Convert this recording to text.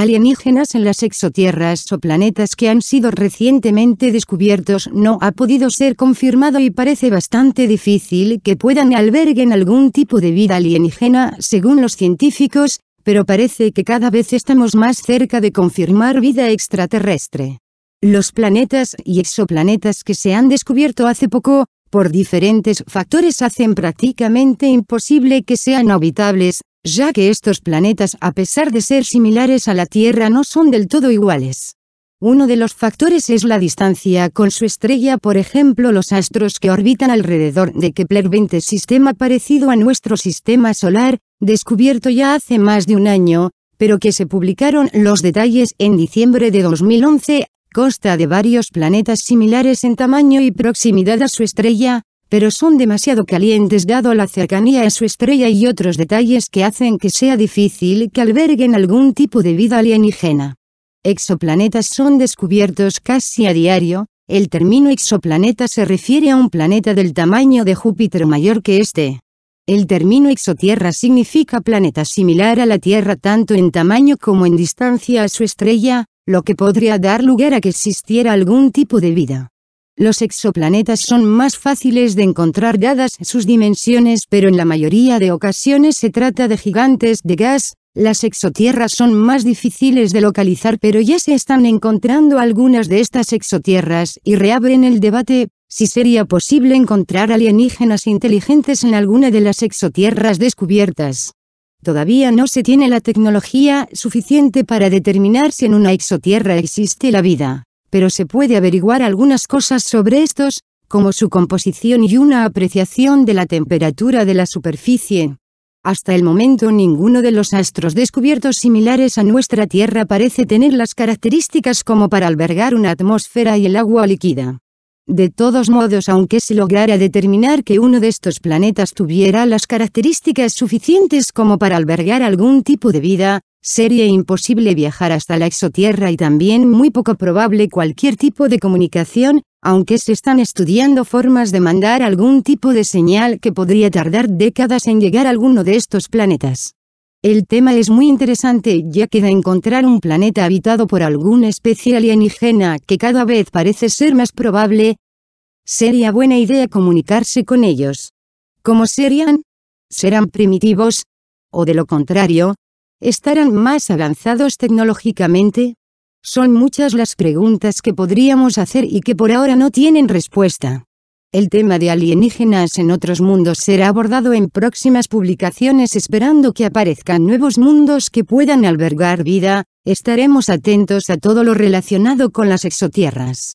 alienígenas en las exotierras o planetas que han sido recientemente descubiertos no ha podido ser confirmado y parece bastante difícil que puedan alberguen algún tipo de vida alienígena, según los científicos, pero parece que cada vez estamos más cerca de confirmar vida extraterrestre. Los planetas y exoplanetas que se han descubierto hace poco, por diferentes factores hacen prácticamente imposible que sean habitables, ya que estos planetas a pesar de ser similares a la Tierra no son del todo iguales. Uno de los factores es la distancia con su estrella, por ejemplo, los astros que orbitan alrededor de Kepler 20, sistema parecido a nuestro sistema solar, descubierto ya hace más de un año, pero que se publicaron los detalles en diciembre de 2011, consta de varios planetas similares en tamaño y proximidad a su estrella, pero son demasiado calientes dado la cercanía a su estrella y otros detalles que hacen que sea difícil que alberguen algún tipo de vida alienígena. Exoplanetas son descubiertos casi a diario, el término exoplaneta se refiere a un planeta del tamaño de Júpiter mayor que este. El término exotierra significa planeta similar a la Tierra tanto en tamaño como en distancia a su estrella, lo que podría dar lugar a que existiera algún tipo de vida. Los exoplanetas son más fáciles de encontrar dadas sus dimensiones pero en la mayoría de ocasiones se trata de gigantes de gas, las exotierras son más difíciles de localizar pero ya se están encontrando algunas de estas exotierras y reabren el debate, si sería posible encontrar alienígenas inteligentes en alguna de las exotierras descubiertas. Todavía no se tiene la tecnología suficiente para determinar si en una exotierra existe la vida pero se puede averiguar algunas cosas sobre estos, como su composición y una apreciación de la temperatura de la superficie. Hasta el momento ninguno de los astros descubiertos similares a nuestra Tierra parece tener las características como para albergar una atmósfera y el agua líquida. De todos modos, aunque se lograra determinar que uno de estos planetas tuviera las características suficientes como para albergar algún tipo de vida, sería imposible viajar hasta la exotierra y también muy poco probable cualquier tipo de comunicación, aunque se están estudiando formas de mandar algún tipo de señal que podría tardar décadas en llegar a alguno de estos planetas. El tema es muy interesante ya que de encontrar un planeta habitado por alguna especie alienígena que cada vez parece ser más probable, sería buena idea comunicarse con ellos. ¿Cómo serían? ¿Serán primitivos? ¿O de lo contrario, ¿Estarán más avanzados tecnológicamente? Son muchas las preguntas que podríamos hacer y que por ahora no tienen respuesta. El tema de alienígenas en otros mundos será abordado en próximas publicaciones esperando que aparezcan nuevos mundos que puedan albergar vida, estaremos atentos a todo lo relacionado con las exotierras.